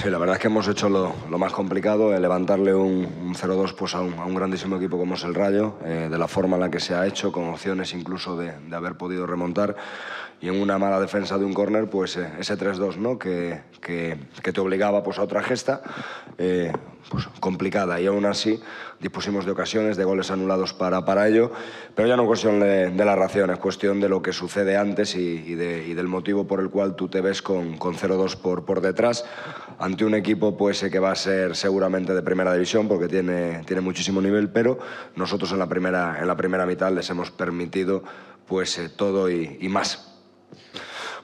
Sí, la verdad es que hemos hecho lo, más complicado, eh, levantarle un, 0-2 pues a un, grandísimo equipo como es el Rayo, eh, de la forma en la que se ha hecho, con opciones incluso de, haber podido remontar. Y en una mala defensa de un córner, pues eh, ese 3-2, ¿no? Que, que, que, te obligaba pues, a otra gesta complicada y aún así dispusimos de ocasiones, de goles anulados para, para ello, pero ya no es cuestión de, la ración, es cuestión de lo que sucede antes y, de, y del motivo por el cual tú te ves con, con 0-2 por, por detrás ante un equipo pues, que va a ser seguramente de primera división porque tiene, tiene muchísimo nivel, pero nosotros en la primera, en la primera mitad les hemos permitido pues, eh, todo y, y más.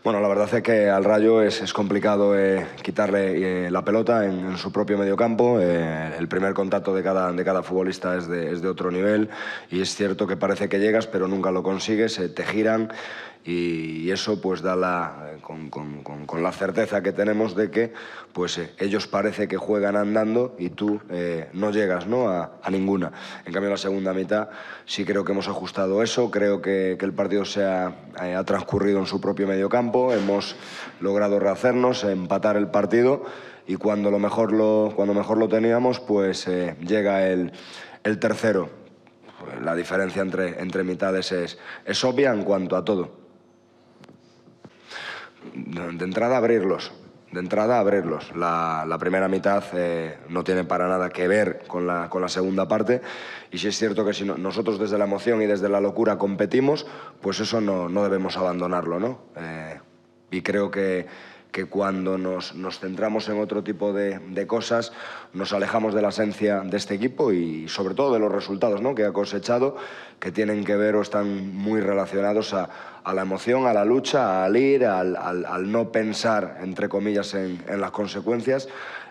Bueno, la verdad es que al Rayo es, es complicado eh, quitarle eh, la pelota en, su propio mediocampo. Eh, el primer contacto de cada, de cada futbolista es de, es de, otro nivel y es cierto que parece que llegas, pero nunca lo consigues, eh, te giran y eso pues da la con, la certeza que tenemos de que pues, eh, ellos parece que juegan andando y tú eh, no llegas ¿no? A, ninguna. En cambio, la segunda mitad sí creo que hemos ajustado eso, creo que, el partido eh, ha, transcurrido en su propio mediocampo, hemos logrado rehacernos, empatar el partido y cuando lo mejor lo, cuando mejor lo teníamos, pues llega el, el tercero. La diferencia entre, entre mitades es, es obvia en cuanto a todo de entrada abrirlos, de entrada abrirlos. La, primera mitad eh, no tiene para nada que ver con la, segunda parte y si es cierto que si nosotros desde la emoción y desde la locura competimos, pues eso no, no debemos abandonarlo, ¿no? Eh, y creo que que cuando nos, centramos en otro tipo de, cosas, nos alejamos de la esencia de este equipo y sobre todo de los resultados ¿no? que ha cosechado, que tienen que ver o están muy relacionados a, la emoción, a la lucha, al ir, al, no pensar, entre comillas, en, en las consecuencias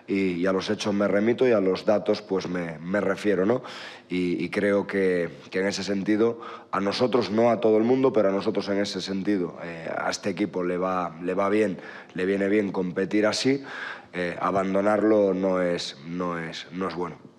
y, a los hechos me remito y a los datos pues me, refiero. ¿no? Y, creo que, en ese sentido, a nosotros, no a todo el mundo, pero a nosotros en ese sentido, eh, a este equipo le va, le va bien, le viene bien competir así, eh, abandonarlo no es, no, es, no es bueno.